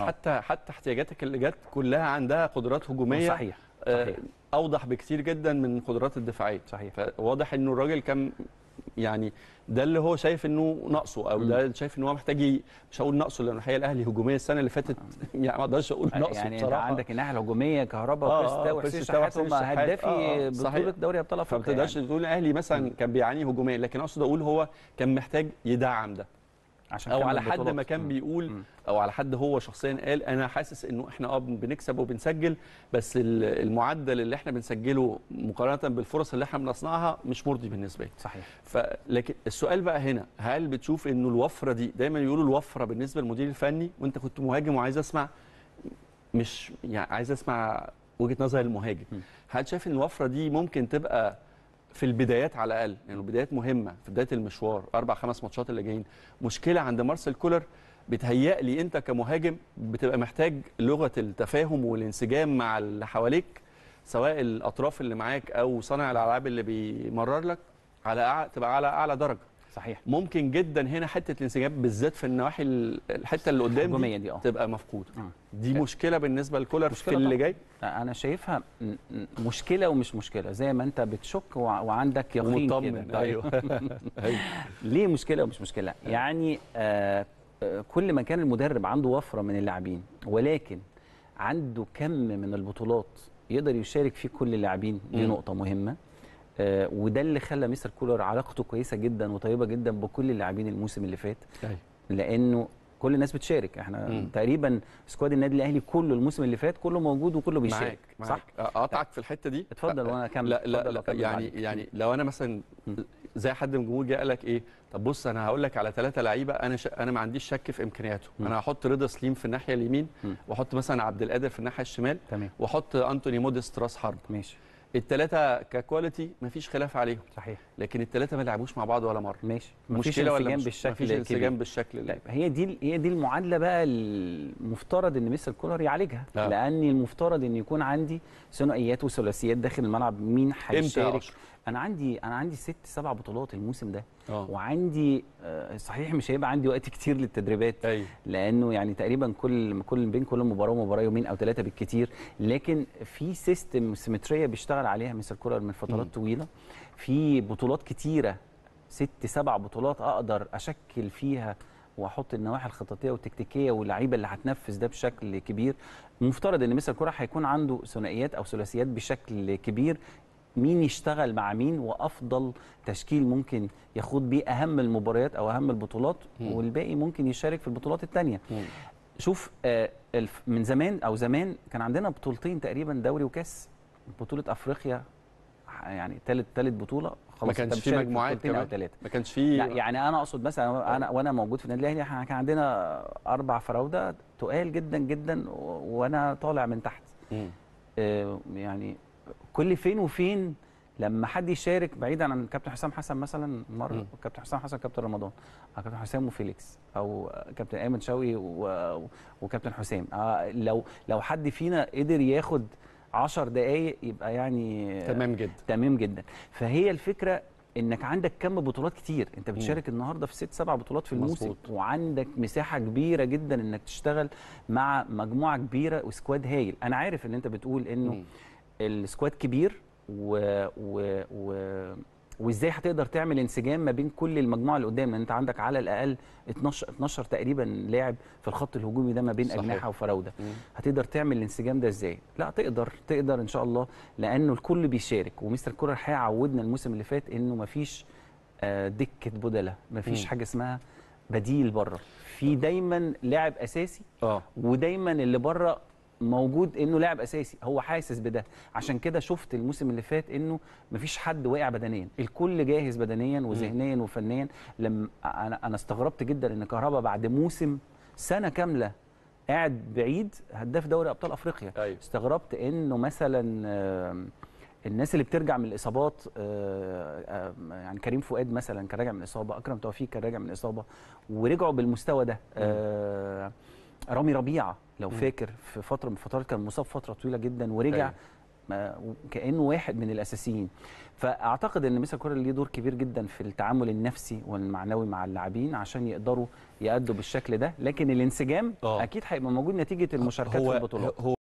آه. حتى حتى احتياجاتك اللي جت كلها عندها قدرات هجوميه صحيح, آه، صحيح. اوضح بكثير جدا من قدرات الدفاعيه صحيح فواضح انه الراجل كان يعني ده اللي هو شايف انه ناقصه او ده شايف ان هو محتاج مش هقول ناقصه لان الحقيقه الاهلي هجوميه السنه اللي فاتت آه. يعني ما اقدرش اقول يعني ناقصه يعني بصراحه يعني عندك الناحيه الهجوميه كهرباء آه وحسين شحات هم هدافي آه بطوله دوري ابطال افريقيا ما تقدرش يعني. تقول الاهلي مثلا كان بيعاني هجوميا لكن اقصد اقول هو كان محتاج يدعم ده عشان او على حد ما كان بيقول او على حد هو شخصيا قال انا حاسس انه احنا اه بنكسب وبنسجل بس المعدل اللي احنا بنسجله مقارنه بالفرص اللي احنا بنصنعها مش مرضي بالنسبه لي صحيح فلكن السؤال بقى هنا هل بتشوف انه الوفره دي دايما يقولوا الوفره بالنسبه للمدير الفني وانت كنت مهاجم وعايز اسمع مش يعني عايز اسمع وجهه نظر المهاجم هل شايف ان الوفره دي ممكن تبقى في البدايات على الاقل لانه يعني البدايات مهمه في بدايه المشوار اربع خمس ماتشات اللي جايين مشكله عند مارسيل كولر لي انت كمهاجم بتبقى محتاج لغه التفاهم والانسجام مع اللي حواليك سواء الاطراف اللي معاك او صانع الالعاب اللي بيمرر لك على أع... تبقى على اعلى درجه صحيح ممكن جدا هنا حته الانسجاب بالذات في النواحي الحته اللي قدام دي, دي آه. تبقى مفقوده آه. دي آه. مشكله بالنسبه لكولر في اللي جاي انا شايفها مشكله ومش مشكله زي ما انت بتشك وعندك يقين ومطمن طيب. أيوه. ايوه ليه مشكله ومش مشكله يعني كل ما كان المدرب عنده وفره من اللاعبين ولكن عنده كم من البطولات يقدر يشارك فيه كل اللاعبين دي نقطه مهمه آه، وده اللي خلى مستر كولر علاقته كويسه جدا وطيبه جدا بكل اللاعبين الموسم اللي فات لانه كل الناس بتشارك احنا مم. تقريبا سكواد النادي الاهلي كله الموسم اللي فات كله موجود وكله بيشارك معاك. معاك. صح اقطعك في الحته دي اتفضل وانا اكمل لا لا, لا يعني بعد. يعني لو انا مثلا زي حد من الجمهور جه قال لك ايه طب بص انا هقول لك على ثلاثه لعيبه انا ش... انا ما عنديش شك في امكانياته انا هحط رضا سليم في الناحيه اليمين واحط مثلا عبد القادر في الناحيه الشمال واحط انتوني موديست راس حرب ماشي التلاتة ككواليتي مفيش خلاف عليهم صحيح لكن التلاتة ما لعبوش مع بعض ولا مره ماشي مفيش مشكله ولا مش... بالشكل مفيش انسجام بالشكل طيب هي دي هي دي المعادله بقى المفترض ان مستر كولر يعالجها لا. آه. لان المفترض ان يكون عندي ثنائيات وثلاثيات داخل الملعب مين هيشارك انا عندي انا عندي ست سبع بطولات الموسم ده أوه. وعندي آه، صحيح مش هيبقى عندي وقت كتير للتدريبات أي. لانه يعني تقريبا كل كل بين كل مباراه ومباراه يومين او ثلاثه بالكتير لكن في سيستم سيمتريه بيشتغل عليها مثل كولر من فترات طويله في بطولات كتيره ست سبع بطولات اقدر اشكل فيها واحط النواحي الخططيه والتكتيكيه واللعيبه اللي هتنفذ ده بشكل كبير مفترض ان مثل الكره هيكون عنده ثنائيات او ثلاثيات بشكل كبير مين يشتغل مع مين وافضل تشكيل ممكن يخوض بيه اهم المباريات او اهم البطولات مم. والباقي ممكن يشارك في البطولات الثانيه شوف آه، من زمان او زمان كان عندنا بطولتين تقريبا دوري وكاس بطوله افريقيا يعني ثالث ثالث بطوله خلاص ما كانش في مجموعات كمان ما كانش في يعني انا اقصد مثلا آه. انا وانا موجود في النادي الاهلي احنا كان عندنا اربع فراوده تقال جدا جدا وانا طالع من تحت مم. آه، يعني كل فين وفين لما حد يشارك بعيدا عن كابتن حسام حسن مثلا مره كابتن حسام حسن كابتن رمضان او آه، كابتن حسام وفيليكس او آه، كابتن ايمن شوقي آه، وكابتن حسام لو لو حد فينا قدر ياخد 10 دقائق يبقى يعني تمام جدا تمام جدا فهي الفكره انك عندك كم بطولات كتير انت بتشارك النهارده في ست سبع بطولات في الموسم مزبوط. وعندك مساحه كبيره جدا انك تشتغل مع مجموعه كبيره وسكواد هايل انا عارف ان انت بتقول انه السكواد كبير و, و... و... وازاي هتقدر تعمل انسجام ما بين كل المجموعه اللي قدام لان انت عندك على الاقل 12 12 تقريبا لاعب في الخط الهجومي ده ما بين صحيح. اجنحه وفراوده هتقدر تعمل الانسجام ده ازاي لا تقدر تقدر ان شاء الله لانه الكل بيشارك ومستر الكره الحقيقه عودنا الموسم اللي فات انه ما فيش آه، دكه بدله ما فيش حاجه اسمها بديل بره في دايما لاعب اساسي آه. ودايما اللي بره موجود انه لاعب اساسي هو حاسس بده عشان كده شفت الموسم اللي فات انه مفيش حد واقع بدنيا الكل جاهز بدنيا وذهنيا وفنيا لما انا انا استغربت جدا ان كهربا بعد موسم سنه كامله قاعد بعيد هداف دوري ابطال افريقيا أيوه. استغربت انه مثلا الناس اللي بترجع من الاصابات آه، يعني كريم فؤاد مثلا كان راجع من اصابه اكرم توفيق كان راجع من اصابه ورجعوا بالمستوى ده آه، رامي ربيعه لو فاكر في فتره من الفترات كان مصاب فتره طويله جدا ورجع أيوه. كانه واحد من الاساسيين فاعتقد ان ميسا كورر ليه دور كبير جدا في التعامل النفسي والمعنوي مع اللاعبين عشان يقدروا يأدوا بالشكل ده لكن الانسجام أوه. اكيد هيبقى موجود نتيجه المشاركات في البطولات